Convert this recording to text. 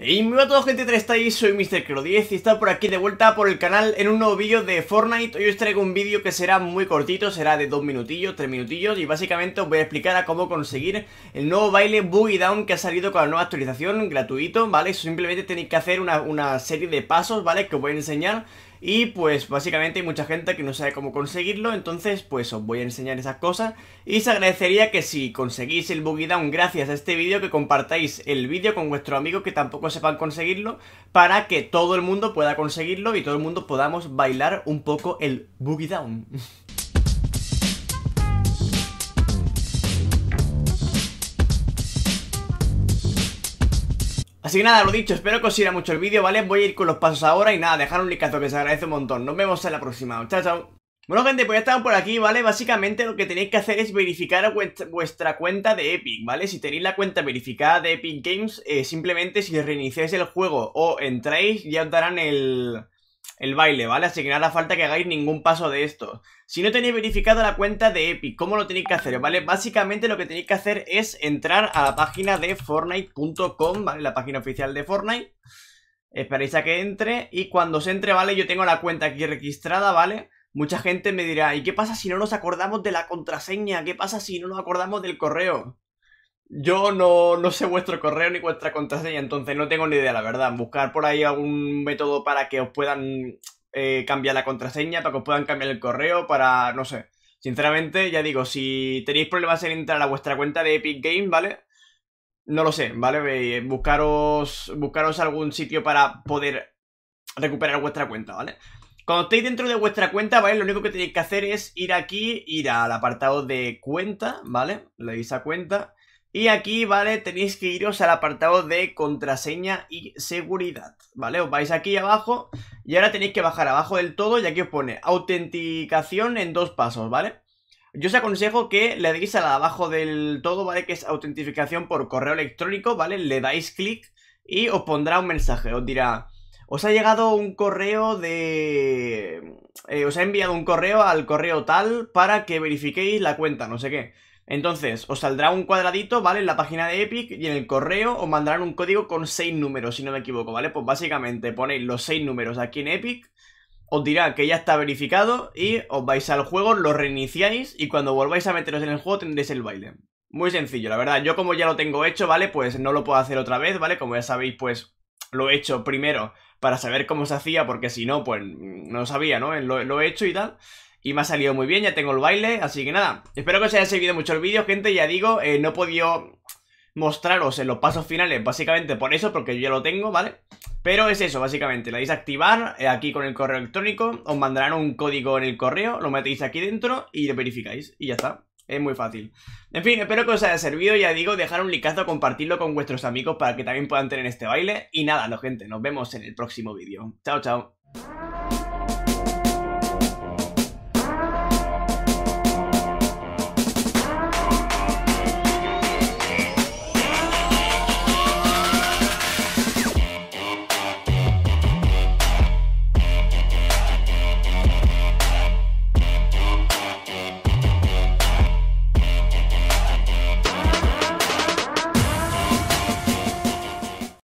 Y muy a todos gente, estáis? Soy MrCro10 y está por aquí de vuelta por el canal en un nuevo vídeo de Fortnite Hoy os traigo un vídeo que será muy cortito, será de 2 minutillos, 3 minutillos Y básicamente os voy a explicar a cómo conseguir el nuevo baile Boogie Down que ha salido con la nueva actualización, gratuito, ¿vale? Simplemente tenéis que hacer una, una serie de pasos, ¿vale? Que os voy a enseñar y pues básicamente hay mucha gente que no sabe cómo conseguirlo, entonces pues os voy a enseñar esas cosas. Y se agradecería que si conseguís el boogie down gracias a este vídeo, que compartáis el vídeo con vuestro amigo que tampoco sepan conseguirlo, para que todo el mundo pueda conseguirlo y todo el mundo podamos bailar un poco el boogie down. Así que nada, lo dicho, espero que os sirva mucho el vídeo, ¿vale? Voy a ir con los pasos ahora y nada, dejar un likeazo que se agradece un montón. Nos vemos en la próxima. Chao, chao. Bueno gente, pues ya estamos por aquí, ¿vale? Básicamente lo que tenéis que hacer es verificar vuestra cuenta de Epic, ¿vale? Si tenéis la cuenta verificada de Epic Games, eh, simplemente si reiniciáis el juego o entráis ya os darán el el baile, ¿vale? Así que no hará falta que hagáis ningún paso de esto. Si no tenéis verificado la cuenta de Epic, ¿cómo lo tenéis que hacer? ¿Vale? Básicamente lo que tenéis que hacer es entrar a la página de Fortnite.com, ¿vale? La página oficial de Fortnite. Esperáis a que entre y cuando se entre, ¿vale? Yo tengo la cuenta aquí registrada, ¿vale? Mucha gente me dirá, ¿y qué pasa si no nos acordamos de la contraseña? ¿Qué pasa si no nos acordamos del correo? Yo no, sé vuestro correo ni vuestra contraseña, entonces no tengo ni idea, la verdad. Buscar por ahí algún método para que os puedan eh, cambiar la contraseña, para que os puedan cambiar el correo, para, no sé. Sinceramente, ya digo, si tenéis problemas en entrar a vuestra cuenta de Epic Game ¿vale? No lo sé, ¿vale? Eh, buscaros, buscaros algún sitio para poder recuperar vuestra cuenta, ¿vale? Cuando estéis dentro de vuestra cuenta, ¿vale? Lo único que tenéis que hacer es ir aquí, ir al apartado de cuenta, ¿vale? Le dais a cuenta. Y aquí, ¿vale? Tenéis que iros al apartado de contraseña y seguridad, ¿vale? Os vais aquí abajo y ahora tenéis que bajar abajo del todo y aquí os pone autenticación en dos pasos, ¿vale? Yo os aconsejo que le deis a la abajo del todo, ¿vale? Que es autentificación por correo electrónico, ¿vale? Le dais clic y os pondrá un mensaje, os dirá... Os ha llegado un correo de... Eh, os ha enviado un correo al correo tal para que verifiquéis la cuenta, no sé qué. Entonces, os saldrá un cuadradito, ¿vale? En la página de Epic y en el correo os mandarán un código con seis números, si no me equivoco, ¿vale? Pues básicamente ponéis los seis números aquí en Epic, os dirá que ya está verificado y os vais al juego, lo reiniciáis y cuando volváis a meteros en el juego tendréis el baile. Muy sencillo, la verdad. Yo como ya lo tengo hecho, ¿vale? Pues no lo puedo hacer otra vez, ¿vale? Como ya sabéis, pues lo he hecho primero para saber cómo se hacía, porque si no, pues no sabía, ¿no? lo he hecho y tal. Y me ha salido muy bien, ya tengo el baile, así que nada Espero que os haya servido mucho el vídeo, gente, ya digo eh, No he podido mostraros en los pasos finales, básicamente por eso, porque yo ya lo tengo, ¿vale? Pero es eso, básicamente, la dais a activar eh, aquí con el correo electrónico, os mandarán un código en el correo, lo metéis aquí dentro y lo verificáis, y ya está. Es muy fácil. En fin, espero que os haya servido, ya digo, dejar un likeazo, compartirlo con vuestros amigos para que también puedan tener este baile. Y nada, gente, nos vemos en el próximo vídeo. Chao, chao.